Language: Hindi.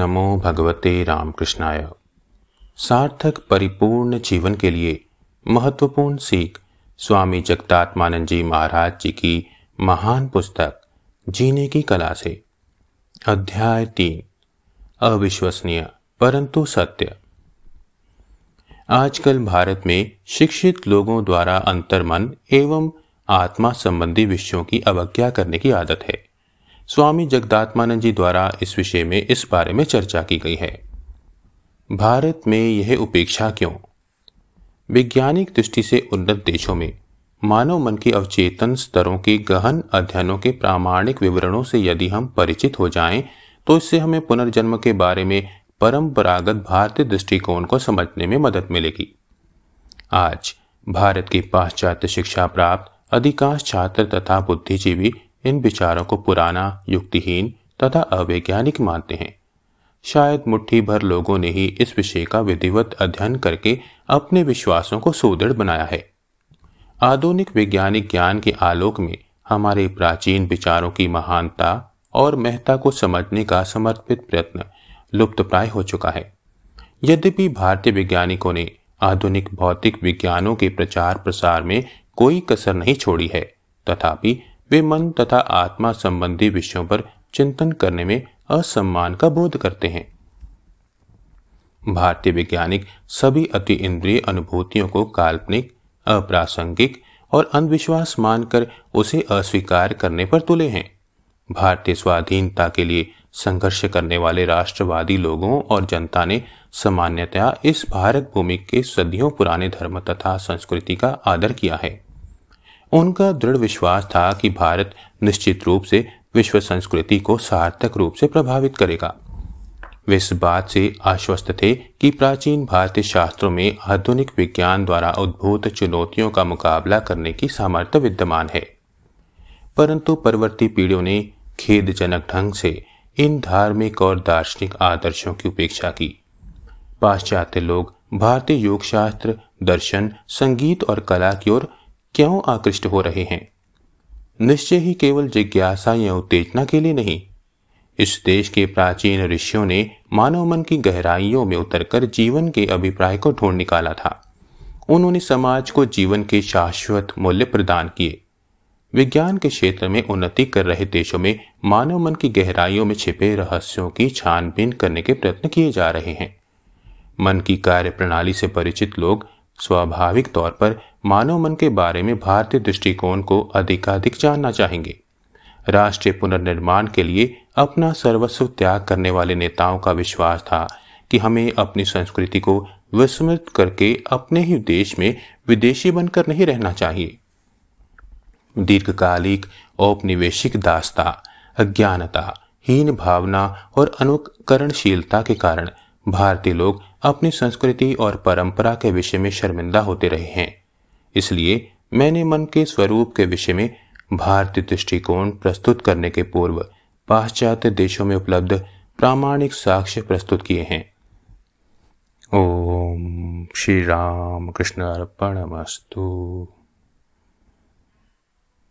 नमो भगवते रामकृष्णाय सार्थक परिपूर्ण जीवन के लिए महत्वपूर्ण सीख स्वामी जगतात्मानंद जी महाराज जी की महान पुस्तक जीने की कला से अध्याय तीन अविश्वसनीय परंतु सत्य आजकल भारत में शिक्षित लोगों द्वारा अंतर्मन एवं आत्मा संबंधी विषयों की अवज्ञा करने की आदत है स्वामी जगदात्मानंद जी द्वारा इस विषय में इस बारे में चर्चा की गई है भारत में यह उपेक्षा क्यों वैज्ञानिक दृष्टि से उन्नत देशों में मानव मन के अवचेतन स्तरों के गहन अध्ययनों के प्रामाणिक विवरणों से यदि हम परिचित हो जाएं, तो इससे हमें पुनर्जन्म के बारे में परंपरागत भारतीय दृष्टिकोण को समझने में मदद मिलेगी आज भारत के पाश्चात्य शिक्षा प्राप्त अधिकांश छात्र तथा बुद्धिजीवी इन विचारों को पुराना युक्तिहीन तथा अवैज्ञानिक मानते हैं शायद मुट्ठी भर लोगों ने ही इस विषय का विधिवत अध्ययन करके अपने विश्वासों को सुदृढ़ बनाया है आधुनिक वैज्ञानिक ज्ञान के आलोक में हमारे प्राचीन विचारों की महानता और महत्ता को समझने का समर्पित प्रयत्न लुप्तप्राय हो चुका है यद्यपि भारतीय वैज्ञानिकों ने आधुनिक भौतिक विज्ञानों के प्रचार प्रसार में कोई कसर नहीं छोड़ी है तथापि वे मन तथा आत्मा संबंधी विषयों पर चिंतन करने में असम्मान का बोध करते हैं भारतीय वैज्ञानिक सभी अति इंद्रिय अनुभूतियों को काल्पनिक अप्रासंगिक और अंधविश्वास मानकर उसे अस्वीकार करने पर तुले हैं भारतीय स्वाधीनता के लिए संघर्ष करने वाले राष्ट्रवादी लोगों और जनता ने सामान्यतया इस भारत भूमि के सदियों पुराने धर्म तथा संस्कृति का आदर किया है उनका दृढ़ विश्वास था कि भारत निश्चित रूप से विश्व संस्कृति को सार्थक रूप से प्रभावित करेगा वे इस बात से आश्वस्त थे कि प्राचीन भारतीय शास्त्रों में आधुनिक विज्ञान द्वारा उद्भूत चुनौतियों का मुकाबला करने की सामर्थ्य विद्यमान है परंतु परवर्ती पीढ़ियों ने खेदजनक ढंग से इन धार्मिक और दार्शनिक आदर्शों की उपेक्षा की पाश्चात्य लोग भारतीय योगशास्त्र दर्शन संगीत और कला की ओर क्यों आकृष्ट हो रहे हैं निश्चय ही केवल जिज्ञासा या उत्तेजना के लिए नहीं इस देश के प्राचीन ऋषियों ने मानव मन की गहराइयों में उतरकर जीवन के अभिप्राय को ढूंढ निकाला था उन्होंने समाज को जीवन के शाश्वत मूल्य प्रदान किए विज्ञान के क्षेत्र में उन्नति कर रहे देशों में मानव मन की गहराइयों में छिपे रहस्यों की छानबीन करने के प्रयत्न किए जा रहे हैं मन की कार्य प्रणाली से परिचित लोग स्वाभाविक तौर पर मानव मन के बारे में भारतीय दृष्टिकोण को अधिकाधिक जानना चाहेंगे राष्ट्रीय पुनर्निर्माण के लिए अपना सर्वस्व त्याग करने वाले नेताओं का विश्वास था कि हमें अपनी संस्कृति को विस्मृत करके अपने ही देश में विदेशी बनकर नहीं रहना चाहिए दीर्घकालिक औपनिवेशिक दासता अज्ञानता हीन भावना और अनुकरणशीलता के कारण भारतीय लोग अपनी संस्कृति और परंपरा के विषय में शर्मिंदा होते रहे हैं इसलिए मैंने मन के स्वरूप के विषय में भारतीय दृष्टिकोण प्रस्तुत करने के पूर्व पाश्चात्य देशों में उपलब्ध प्रामाणिक साक्ष्य प्रस्तुत किए हैं ओम श्री राम कृष्ण अर्पण मस्तु